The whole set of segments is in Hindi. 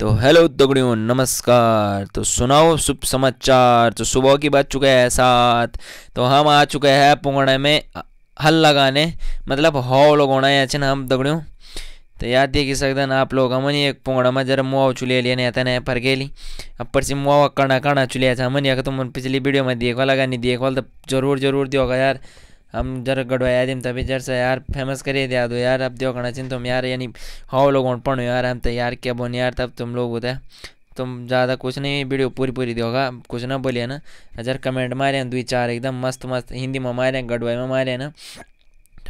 तो हेलो दगड़ियों नमस्कार तो सुनाओ शुभ समाचार तो सुबह की बात चुका है साथ तो हम आ चुके हैं पुंगड़े में हल लगाने मतलब हॉल लगोना है अच्छे हम दगड़ियों तो याद ही सकते आप लोग हमने एक पुंगड़ा में जरा मुआव चुले लिया नहीं आता नहीं ली अब पर से मुआवा कणा कणा चुलिया था हमने तो पिछली वीडियो में देखवा लगा नहीं देखवा तो जरूर जरूर दिया यार हम जर गडवाया दिम तभी जर से यार फेमस करिए दिया दो यार अब दियो ना चिन तुम यार यानी हाउ लोग पढ़ो यार हम तो यार क्या बोन यार तब तुम लोग होते तुम ज़्यादा कुछ नहीं वीडियो पूरी पूरी दोगा कुछ ना बोलिए ना जर कमेंट मारे दुई चार एकदम मस्त मस्त हिंदी में मारे गडवाई में मारे ना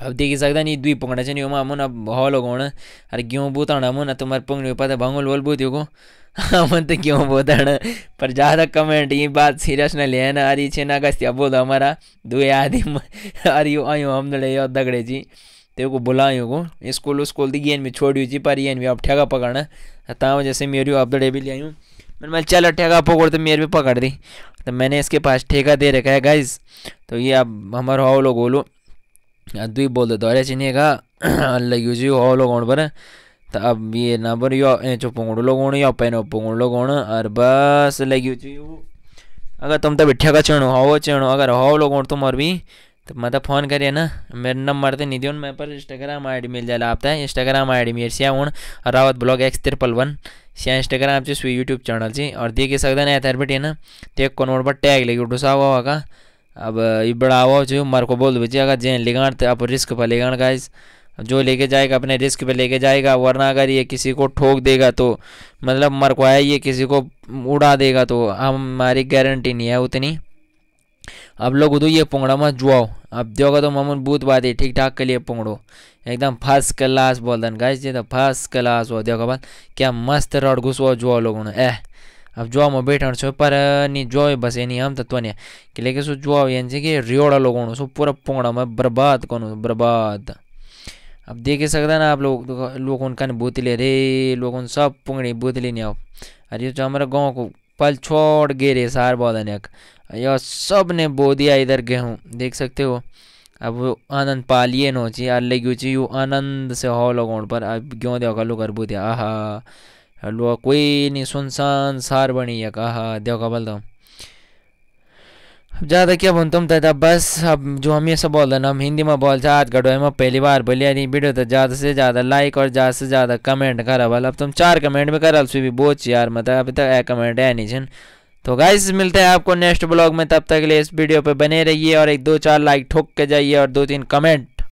अब ही सकता नहीं दुई द्वी पंगडाच्या नियमा आमोन हो लोगोण अरे घेव बोताण आमोन ना तुम्हारे पंगड पता है बांगोल बोल बोत योगो आमोन तो घेव बोताण पर ज़्यादा कमेंट ये बात सीरियस ना लिया ना अरे छे ना अब बोलो हमारा दुए आदि अरे यू आयो हम दड़े यो दगड़े जी तेरे को बुला को स्कूल स्कूल दी गेन में छोड़ दी पर ये भी अब ठेगा पकड़ना ताओ जैसे मेरी अब दड़े भी ले आई मैंने मैं चलो ठेगा पकड़ तो मेरे भी पकड़ दी तो मैंने इसके पास ठेका दे रखा है गाइज तो ये अब हमारा हो लोग बोलो दुई बोल दे बोल्दै धरे का अल्लाह युजी हो लोगौण पर तो अब ये ना पर यो एचो पोंगड़ लोगौण यो पेनो पोंगड़ लोगौण और बस लगी यू अगर तुम तो बिठा का चेणो हो चेणो अगर हो लोगौण तुम और भी तो मतलब तो फ़ोन करिए ना मेरे नंबर तो नहीं दियो मेरे पर इंस्टाग्राम आईडी मिल जाए आप है इंस्टाग्राम डी मेरे सिया हूँ Rawat blog X triple one Siya Instagram से यूट्यूब चैनल से और देखी सकते हैं ऐथर बैठिए ना तो एक कौन पर टैग लगी उठो सा हुआ का अब ये बड़ा आवा जो को बोल भेजिएगा जैन लेगा तो आप रिस्क पर लेगा गाइस जो लेके जाएगा अपने रिस्क पे लेके जाएगा वरना अगर ये किसी को ठोक देगा तो मतलब मर को आया ये किसी को उड़ा देगा तो हमारी गारंटी नहीं है उतनी अब लोग उधर तो ये पोंगड़ा मत जुआओ अब देखा तो मामून बूत बात है ठीक ठाक के लिए पोंगड़ो एकदम फर्स्ट क्लास बोल दन गाइस ये तो फर्स्ट क्लास हो देखो बात क्या मस्त रोड घुसवाओ जुआओ लोगों ने एह अब जो હવે જોવામાં બેઠણ છો પરની જોય બસ એની આમ તત્વને એટલે કે શું જોવા એમ છે કે रियोड़ा કોણ पूरा पौड़ा में बर्बाद कौन बर्बाद अब देख ही सकता ना आप लोग तो लोगों का बोतले रे लोग उन सब पुंगड़ी बोतले नहीं आप अरे जो हमारा गांव को पल छोड़ गे रे सार अनेक यह सब ने बो दिया इधर गेहूँ देख सकते हो अब आनंद पालिए नो ची अल्ले गयू यू आनंद से हो लोगों पर अब गेहूँ देखा लोग कर बो दिया आहा लुआ कोई नहीं सुनसान सार बनी है कहा देव का दो अब ज़्यादा क्या बोलते हूँ तो बस अब जो हम ये सब बोल रहे हम हिंदी में बोल आज गडो में पहली बार बोलिया नहीं वीडियो तो ज़्यादा से ज़्यादा लाइक और ज़्यादा से ज़्यादा कमेंट करा बल अब तुम चार कमेंट में करा भी बोच यार मतलब अभी तक ए कमेंट है नहीं छन तो गाइस मिलते हैं आपको नेक्स्ट ब्लॉग में तब तक के लिए इस वीडियो पे बने रहिए और एक दो चार लाइक ठोक के जाइए और दो तीन कमेंट